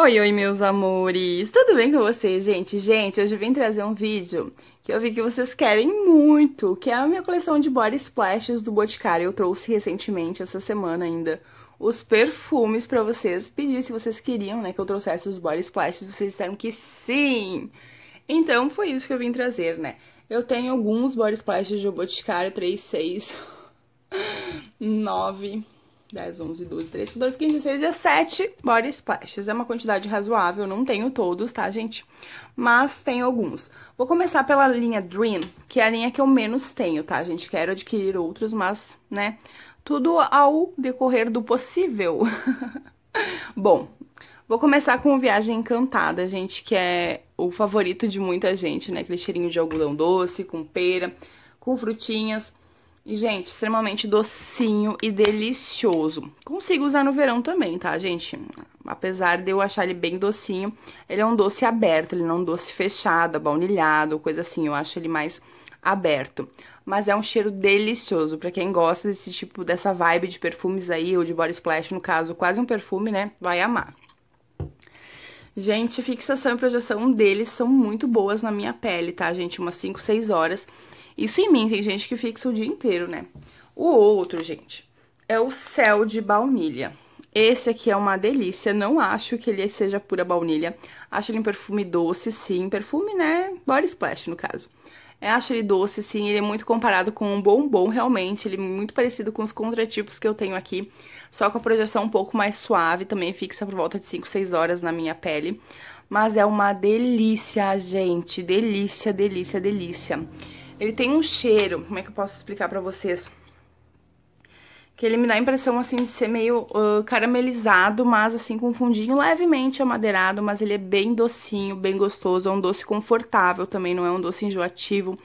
Oi, oi, meus amores! Tudo bem com vocês, gente? Gente, hoje eu vim trazer um vídeo que eu vi que vocês querem muito, que é a minha coleção de body splashes do Boticário. Eu trouxe recentemente, essa semana ainda, os perfumes pra vocês. Pedi se vocês queriam, né, que eu trouxesse os body splashes, vocês disseram que sim! Então, foi isso que eu vim trazer, né? Eu tenho alguns body splashes do Boticário 6, 9... 10, 11, 12, 13, 14, 15, 16, 17 body splashes. É uma quantidade razoável, não tenho todos, tá, gente? Mas tenho alguns. Vou começar pela linha Dream, que é a linha que eu menos tenho, tá, gente? Quero adquirir outros, mas, né, tudo ao decorrer do possível. Bom, vou começar com Viagem Encantada, gente, que é o favorito de muita gente, né? Aquele cheirinho de algodão doce, com pera, com frutinhas gente, extremamente docinho e delicioso. Consigo usar no verão também, tá, gente? Apesar de eu achar ele bem docinho, ele é um doce aberto, ele não é um doce fechado, abaunilhado, coisa assim. Eu acho ele mais aberto. Mas é um cheiro delicioso. para quem gosta desse tipo, dessa vibe de perfumes aí, ou de body splash, no caso, quase um perfume, né? Vai amar. Gente, fixação e projeção deles são muito boas na minha pele, tá, gente? Umas 5, 6 horas. Isso em mim, tem gente que fixa o dia inteiro, né? O outro, gente, é o céu de baunilha. Esse aqui é uma delícia, não acho que ele seja pura baunilha. Acho ele um perfume doce, sim. Perfume, né? Body Splash, no caso. Eu é, acho ele doce, sim, ele é muito comparado com um bombom, realmente, ele é muito parecido com os contratipos que eu tenho aqui, só com a projeção um pouco mais suave, também fixa por volta de 5, 6 horas na minha pele. Mas é uma delícia, gente, delícia, delícia, delícia. Ele tem um cheiro, como é que eu posso explicar pra vocês? Que ele me dá a impressão, assim, de ser meio uh, caramelizado, mas, assim, com um fundinho levemente amadeirado, mas ele é bem docinho, bem gostoso, é um doce confortável também, não é um doce enjoativo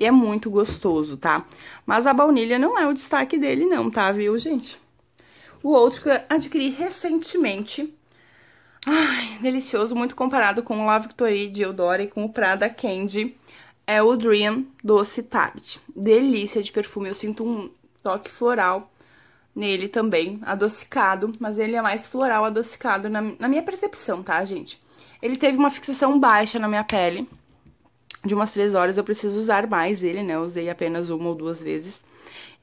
e é muito gostoso, tá? Mas a baunilha não é o destaque dele não, tá, viu, gente? O outro que eu adquiri recentemente, ai, delicioso, muito comparado com o La Victoria de Eudora e com o Prada Candy, é o Dream Doce Tarde. Delícia de perfume, eu sinto um toque floral nele também, adocicado, mas ele é mais floral adocicado na, na minha percepção, tá, gente? Ele teve uma fixação baixa na minha pele, de umas três horas eu preciso usar mais ele, né? Eu usei apenas uma ou duas vezes.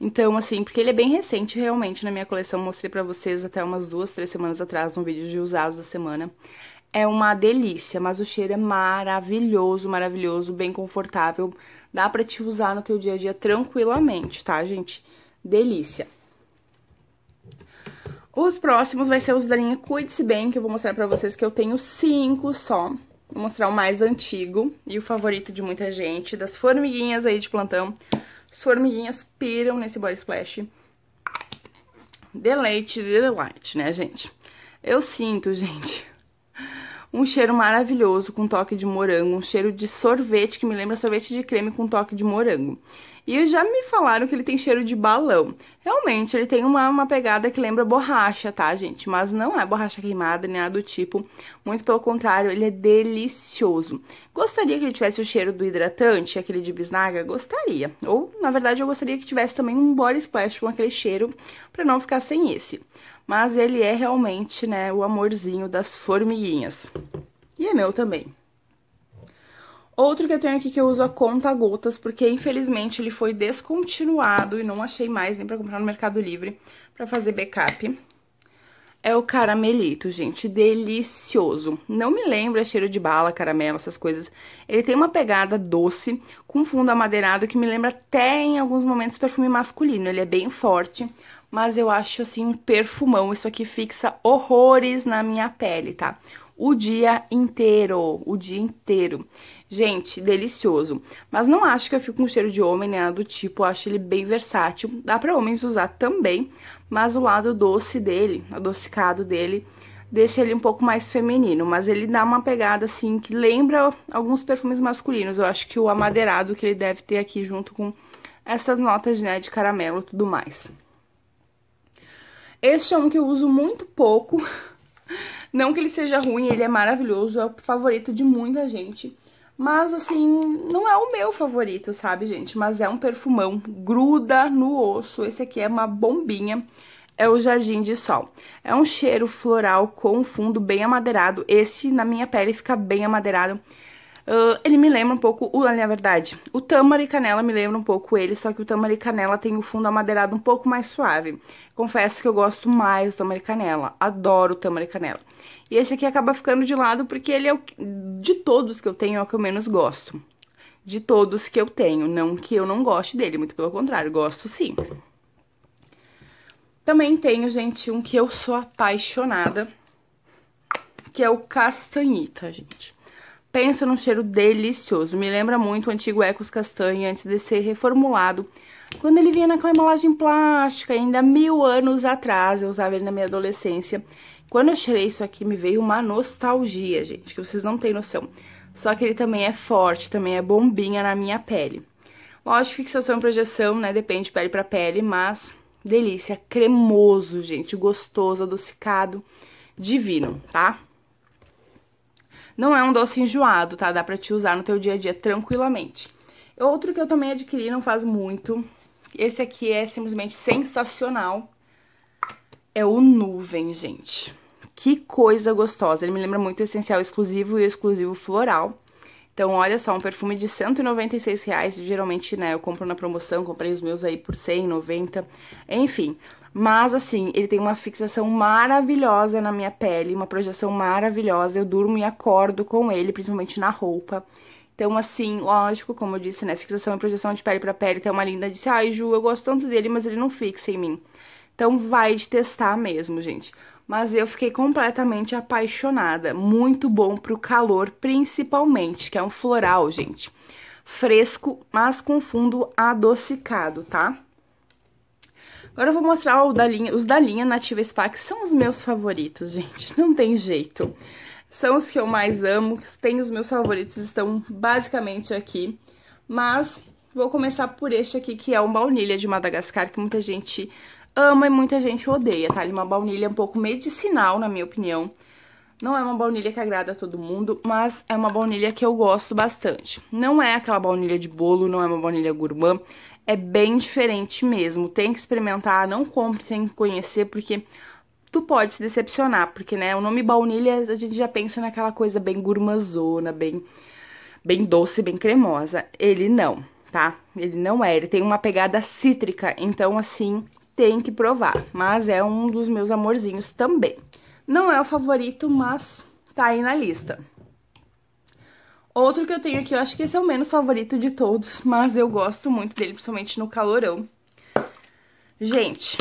Então, assim, porque ele é bem recente realmente na minha coleção, mostrei pra vocês até umas duas, três semanas atrás, um vídeo de usados da semana é uma delícia, mas o cheiro é maravilhoso, maravilhoso, bem confortável. Dá pra te usar no teu dia a dia tranquilamente, tá, gente? Delícia. Os próximos vai ser os da linha Cuide-se Bem, que eu vou mostrar pra vocês que eu tenho cinco só. Vou mostrar o mais antigo e o favorito de muita gente, das formiguinhas aí de plantão. As formiguinhas piram nesse body splash. Deleite, delight, né, gente? Eu sinto, gente, um cheiro maravilhoso com toque de morango, um cheiro de sorvete que me lembra sorvete de creme com toque de morango. E já me falaram que ele tem cheiro de balão. Realmente, ele tem uma, uma pegada que lembra borracha, tá, gente? Mas não é borracha queimada nem nada do tipo. Muito pelo contrário, ele é delicioso. Gostaria que ele tivesse o cheiro do hidratante, aquele de bisnaga? Gostaria. Ou, na verdade, eu gostaria que tivesse também um body splash com aquele cheiro, pra não ficar sem esse mas ele é realmente, né, o amorzinho das formiguinhas. E é meu também. Outro que eu tenho aqui que eu uso a conta gotas, porque infelizmente ele foi descontinuado e não achei mais nem para comprar no Mercado Livre para fazer backup é o caramelito, gente. Delicioso. Não me lembra é cheiro de bala, caramelo, essas coisas. Ele tem uma pegada doce, com fundo amadeirado, que me lembra até em alguns momentos perfume masculino. Ele é bem forte, mas eu acho assim um perfumão. Isso aqui fixa horrores na minha pele, tá? o dia inteiro, o dia inteiro. Gente, delicioso. Mas não acho que eu fico com cheiro de homem, nem né, nada do tipo, eu acho ele bem versátil. Dá para homens usar também, mas o lado doce dele, adocicado dele, deixa ele um pouco mais feminino. Mas ele dá uma pegada, assim, que lembra alguns perfumes masculinos. Eu acho que o amadeirado que ele deve ter aqui junto com essas notas, né, de caramelo e tudo mais. Este é um que eu uso muito pouco, Não que ele seja ruim, ele é maravilhoso, é o favorito de muita gente. Mas, assim, não é o meu favorito, sabe, gente? Mas é um perfumão, gruda no osso. Esse aqui é uma bombinha, é o Jardim de Sol. É um cheiro floral com fundo bem amadeirado. Esse, na minha pele, fica bem amadeirado. Uh, ele me lembra um pouco, o, na é verdade, o tâmara e canela me lembra um pouco ele, só que o tâmara e canela tem o fundo amadeirado um pouco mais suave. Confesso que eu gosto mais do tâmara e canela, adoro o tâmara e canela. E esse aqui acaba ficando de lado porque ele é o que, de todos que eu tenho, é o que eu menos gosto. De todos que eu tenho, não que eu não goste dele, muito pelo contrário, gosto sim. Também tenho, gente, um que eu sou apaixonada, que é o castanhita, gente. Pensa num cheiro delicioso, me lembra muito o antigo Ecos Castanha antes de ser reformulado. Quando ele vinha naquela embalagem plástica, ainda mil anos atrás, eu usava ele na minha adolescência. Quando eu cheirei isso aqui, me veio uma nostalgia, gente, que vocês não têm noção. Só que ele também é forte, também é bombinha na minha pele. Lógico, fixação e projeção, né, depende de pele para pele, mas delícia, cremoso, gente, gostoso, adocicado, divino, tá? Não é um doce enjoado, tá? Dá pra te usar no teu dia a dia tranquilamente. Outro que eu também adquiri não faz muito. Esse aqui é simplesmente sensacional. É o Nuvem, gente. Que coisa gostosa. Ele me lembra muito o Essencial Exclusivo e o Exclusivo Floral. Então, olha só, um perfume de 196 reais, geralmente, né, eu compro na promoção, comprei os meus aí por 190, enfim, mas assim, ele tem uma fixação maravilhosa na minha pele, uma projeção maravilhosa. Eu durmo e acordo com ele, principalmente na roupa. Então, assim, lógico, como eu disse, né? Fixação e projeção de pele para pele. Tem uma linda disse: assim, Ai, Ju, eu gosto tanto dele, mas ele não fixa em mim. Então, vai de testar mesmo, gente. Mas eu fiquei completamente apaixonada. Muito bom pro calor, principalmente, que é um floral, gente. Fresco, mas com fundo adocicado, tá? Agora eu vou mostrar da linha, os da linha Nativa Spa, que são os meus favoritos, gente. Não tem jeito. São os que eu mais amo, tem os meus favoritos, estão basicamente aqui. Mas vou começar por este aqui, que é um baunilha de Madagascar, que muita gente ama e muita gente odeia, tá? Ele é uma baunilha um pouco medicinal, na minha opinião. Não é uma baunilha que agrada a todo mundo, mas é uma baunilha que eu gosto bastante. Não é aquela baunilha de bolo, não é uma baunilha gourmand, é bem diferente mesmo. Tem que experimentar, não compre sem conhecer, porque tu pode se decepcionar, porque, né, o nome baunilha a gente já pensa naquela coisa bem gourmazona, bem, bem doce, bem cremosa. Ele não, tá? Ele não é, ele tem uma pegada cítrica, então, assim, tem que provar. Mas é um dos meus amorzinhos também. Não é o favorito, mas tá aí na lista. Outro que eu tenho aqui, eu acho que esse é o menos favorito de todos, mas eu gosto muito dele, principalmente no calorão. Gente,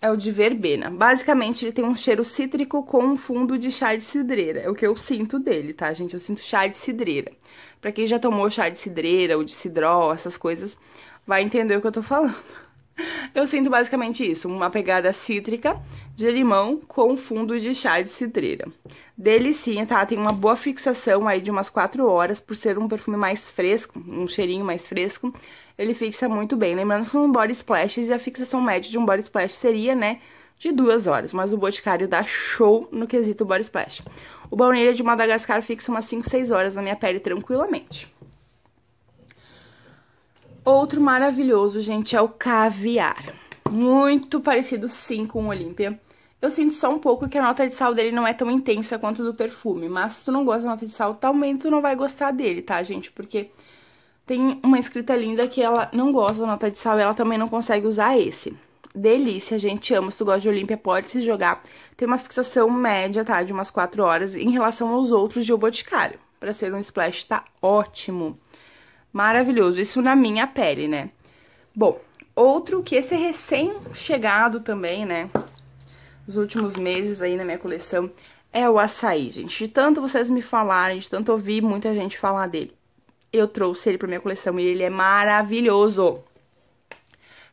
é o de verbena. Basicamente, ele tem um cheiro cítrico com um fundo de chá de cidreira. É o que eu sinto dele, tá, gente? Eu sinto chá de cidreira. Pra quem já tomou chá de cidreira ou de cidrol, essas coisas, vai entender o que eu tô falando. Eu sinto basicamente isso, uma pegada cítrica de limão com fundo de chá de cidreira. Delicinha, tá? Tem uma boa fixação aí de umas 4 horas, por ser um perfume mais fresco, um cheirinho mais fresco, ele fixa muito bem. Lembrando que são body splashes e a fixação média de um body splash seria, né, de duas horas, mas o Boticário dá show no quesito body splash. O baunilha de Madagascar fixa umas 5, 6 horas na minha pele tranquilamente. Outro maravilhoso, gente, é o caviar. Muito parecido, sim, com o Olímpia. Eu sinto só um pouco que a nota de sal dele não é tão intensa quanto do perfume, mas se tu não gosta da nota de sal, também tu não vai gostar dele, tá, gente? Porque tem uma escrita linda que ela não gosta da nota de sal e ela também não consegue usar esse. Delícia, gente, amo. Se tu gosta de Olímpia, pode se jogar. Tem uma fixação média, tá, de umas 4 horas em relação aos outros de O Boticário. Pra ser um splash, tá ótimo. Maravilhoso, isso na minha pele, né? Bom, outro que esse é recém-chegado também, né? Nos últimos meses aí na minha coleção é o açaí, gente. De tanto vocês me falarem, de tanto ouvir muita gente falar dele. Eu trouxe ele pra minha coleção e ele é maravilhoso.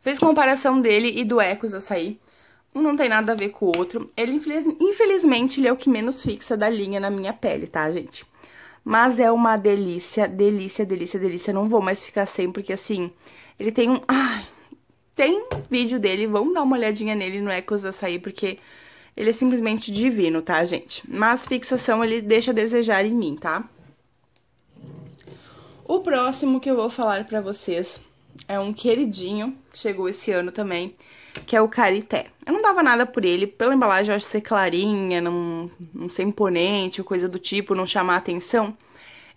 Fiz comparação dele e do Ecos Açaí. Um não tem nada a ver com o outro. Ele, infelizmente, ele é o que menos fixa da linha na minha pele, tá, gente? Mas é uma delícia, delícia, delícia, delícia. Eu não vou mais ficar sem, porque assim, ele tem um... Ai, tem vídeo dele, vamos dar uma olhadinha nele no Ecos Açaí, porque ele é simplesmente divino, tá, gente? Mas fixação ele deixa a desejar em mim, tá? O próximo que eu vou falar pra vocês é um queridinho, chegou esse ano também, que é o Carité. Eu não dava nada por ele, pela embalagem eu acho ser clarinha, não, não ser imponente, coisa do tipo, não chamar atenção.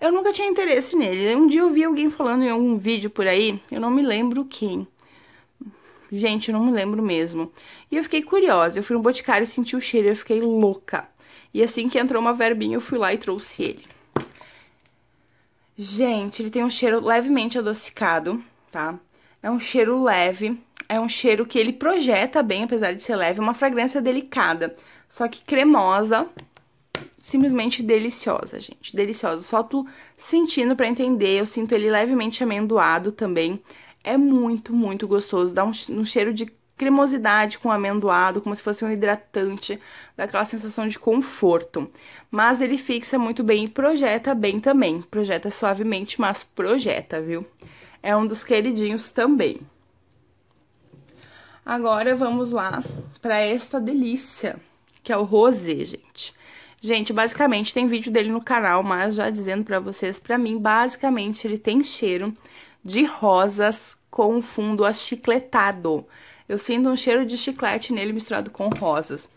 Eu nunca tinha interesse nele. Um dia eu vi alguém falando em algum vídeo por aí, eu não me lembro quem. Gente, eu não me lembro mesmo. E eu fiquei curiosa, eu fui no boticário e senti o cheiro, eu fiquei louca. E assim que entrou uma verbinha, eu fui lá e trouxe ele. Gente, ele tem um cheiro levemente adocicado, tá? É um cheiro leve, é um cheiro que ele projeta bem, apesar de ser leve, é uma fragrância delicada, só que cremosa, simplesmente deliciosa, gente, deliciosa. Só tu sentindo para entender, eu sinto ele levemente amendoado também. É muito, muito gostoso, dá um, um cheiro de cremosidade com amendoado, como se fosse um hidratante, dá aquela sensação de conforto. Mas ele fixa muito bem e projeta bem também. Projeta suavemente, mas projeta, viu? É um dos queridinhos também. Agora vamos lá para esta delícia, que é o rosé, gente. Gente, basicamente tem vídeo dele no canal, mas já dizendo para vocês, para mim, basicamente ele tem cheiro de rosas com fundo achicletado. Eu sinto um cheiro de chiclete nele misturado com rosas.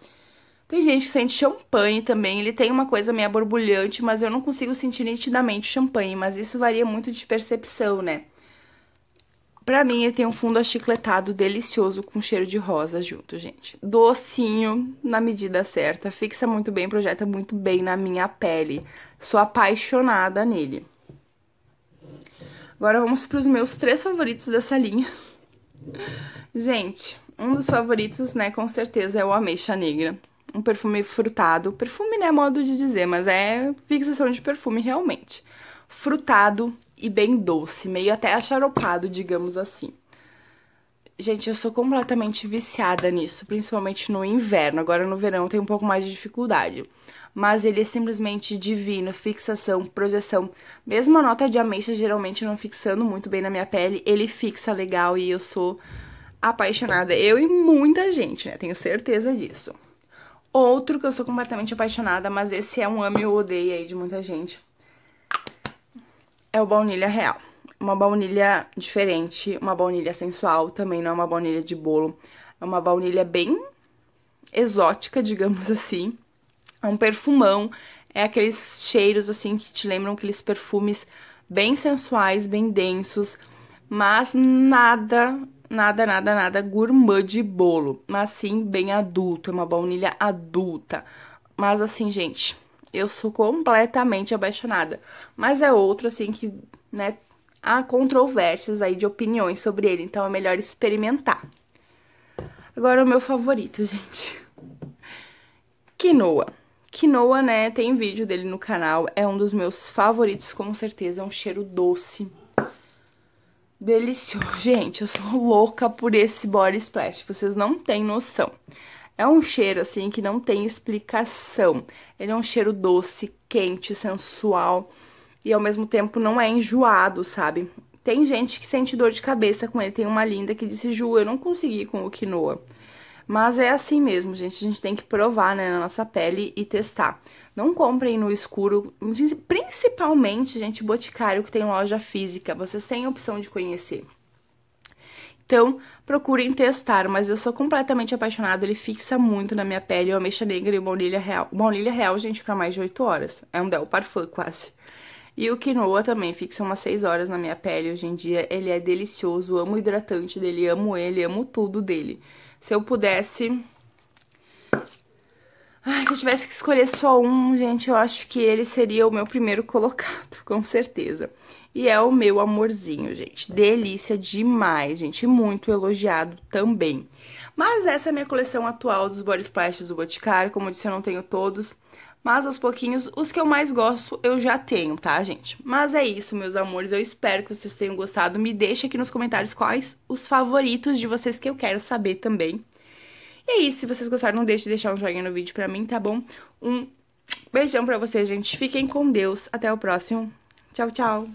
Tem gente que sente champanhe também, ele tem uma coisa meio borbulhante, mas eu não consigo sentir nitidamente champanhe, mas isso varia muito de percepção, né? Pra mim, ele tem um fundo achicletado delicioso com cheiro de rosa junto, gente. Docinho, na medida certa, fixa muito bem, projeta muito bem na minha pele. Sou apaixonada nele. Agora vamos pros meus três favoritos dessa linha. Gente, um dos favoritos, né, com certeza é o Ameixa Negra. Um perfume frutado. Perfume né, modo de dizer, mas é fixação de perfume realmente. Frutado, e bem doce, meio até acharopado, digamos assim. Gente, eu sou completamente viciada nisso, principalmente no inverno. Agora no verão tem um pouco mais de dificuldade. Mas ele é simplesmente divino, fixação, projeção. Mesmo a nota de ameixa geralmente não fixando muito bem na minha pele, ele fixa legal e eu sou apaixonada. Eu e muita gente, né? Tenho certeza disso. Outro que eu sou completamente apaixonada, mas esse é um ame ou odeio aí de muita gente, é o baunilha real. Uma baunilha diferente, uma baunilha sensual, também não é uma baunilha de bolo. É uma baunilha bem exótica, digamos assim. É um perfumão, é aqueles cheiros assim que te lembram aqueles perfumes bem sensuais, bem densos, mas nada, nada, nada, nada gourmet de bolo, mas sim bem adulto, é uma baunilha adulta. Mas assim, gente, eu sou completamente apaixonada. Mas é outro, assim, que, né, há controvérsias aí de opiniões sobre ele, então é melhor experimentar. Agora o meu favorito, gente. Quinoa. Quinoa, né, tem vídeo dele no canal, é um dos meus favoritos, com certeza, é um cheiro doce. Delicioso. Gente, eu sou louca por esse body splash, vocês não têm noção. É um cheiro assim que não tem explicação. Ele é um cheiro doce, quente, sensual e ao mesmo tempo não é enjoado, sabe? Tem gente que sente dor de cabeça com ele. Tem uma linda que disse: Ju, eu não consegui com o quinoa. Mas é assim mesmo, gente. A gente tem que provar né, na nossa pele e testar. Não comprem no escuro, principalmente, gente, boticário que tem loja física. Vocês têm a opção de conhecer. Então, procurem testar, mas eu sou completamente apaixonado, ele fixa muito na minha pele, eu ameixa negra e o baunilha real. Baunilha real, gente, para mais de 8 horas. É um Del Parfum, quase. E o quinoa também fixa umas 6 horas na minha pele hoje em dia. Ele é delicioso, amo o hidratante dele, amo ele, amo tudo dele. Se eu pudesse, Ai, se eu tivesse que escolher só um, gente, eu acho que ele seria o meu primeiro colocado, com certeza. E é o meu amorzinho, gente. Delícia demais, gente. Muito elogiado também. Mas essa é a minha coleção atual dos body splashes do Boticário. Como eu disse, eu não tenho todos. Mas aos pouquinhos, os que eu mais gosto eu já tenho, tá, gente? Mas é isso, meus amores. Eu espero que vocês tenham gostado. Me deixa aqui nos comentários quais os favoritos de vocês que eu quero saber também. E é isso, se vocês gostaram, não deixe de deixar um joinha no vídeo pra mim, tá bom? Um beijão pra vocês, gente. Fiquem com Deus. Até o próximo. Tchau, tchau.